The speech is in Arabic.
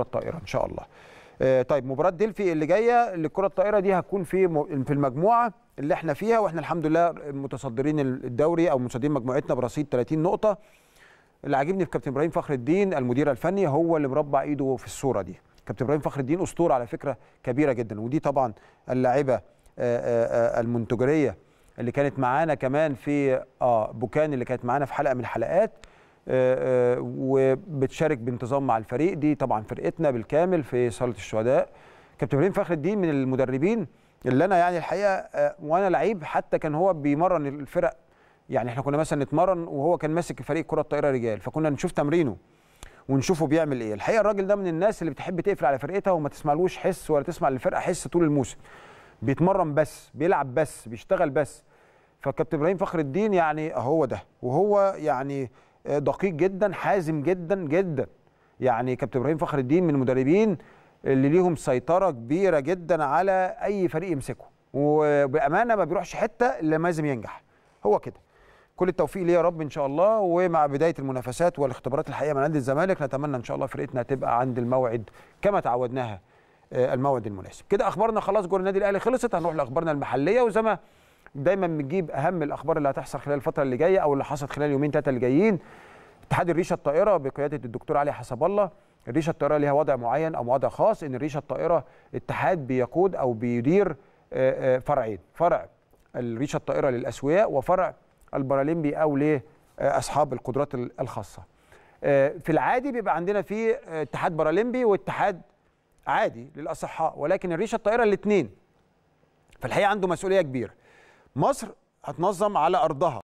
الطائره ان شاء الله آه، طيب مباراه دلفي اللي جايه للكره الطائره دي هتكون في في المجموعه اللي احنا فيها واحنا الحمد لله متصدرين الدوري او متصدرين مجموعتنا برصيد 30 نقطه اللي عاجبني في كابتن ابراهيم فخر الدين المدير الفني هو اللي مربع ايده في الصوره دي كابتن ابراهيم فخر الدين اسطوره على فكره كبيره جدا ودي طبعا اللاعبه آه، آه، المنتجريه اللي كانت معانا كمان في اه بوكان اللي كانت معانا في حلقه من الحلقات آه، آه، وبتشارك بانتظام مع الفريق دي طبعا فرقتنا بالكامل في صاله الشهداء كابتن ابراهيم فخر الدين من المدربين اللي انا يعني الحقيقه آه، وانا لعيب حتى كان هو بيمرن الفرق يعني احنا كنا مثلا نتمرن وهو كان ماسك فريق كره الطائره رجال فكنا نشوف تمرينه ونشوفه بيعمل ايه الحقيقه الراجل ده من الناس اللي بتحب تقفل على فرقتها وما تسمعلوش حس ولا تسمع للفرقه حس طول الموسم بيتمرن بس بيلعب بس بيشتغل بس فكابتن ابراهيم فخر الدين يعني هو ده وهو يعني آه، دقيق جدا حازم جدا جدا يعني كابتن ابراهيم فخر الدين من المدربين اللي ليهم سيطره كبيره جدا على اي فريق يمسكه وبامانه ما بيروحش حته الا لازم ينجح هو كده كل التوفيق ليه يا رب ان شاء الله ومع بدايه المنافسات والاختبارات الحقيقه من نادي الزمالك نتمنى ان شاء الله فرقتنا تبقى عند الموعد كما تعودناها آه، الموعد المناسب كده اخبارنا خلاص جول النادي الاهلي خلصت هنروح لاخبارنا المحليه وزي ما دايما بنجيب اهم الاخبار اللي هتحصل خلال الفتره اللي جايه او اللي حصلت خلال يومين ثلاثه اللي جايين اتحاد الريشه الطائره بقياده الدكتور علي حسب الله الريشه الطائره ليها وضع معين او وضع خاص ان الريشه الطائره اتحاد بيقود او بيدير آه، آه، فرعين فرع الريشه الطائره للاسوياء وفرع البارالمبي او لاصحاب آه، القدرات الخاصه في العادي بيبقى عندنا في اتحاد بارالمبي واتحاد عادي للاصحاء ولكن الريشه الطائره الاثنين فالحقيقه عنده مسؤوليه كبيره مصر هتنظم على ارضها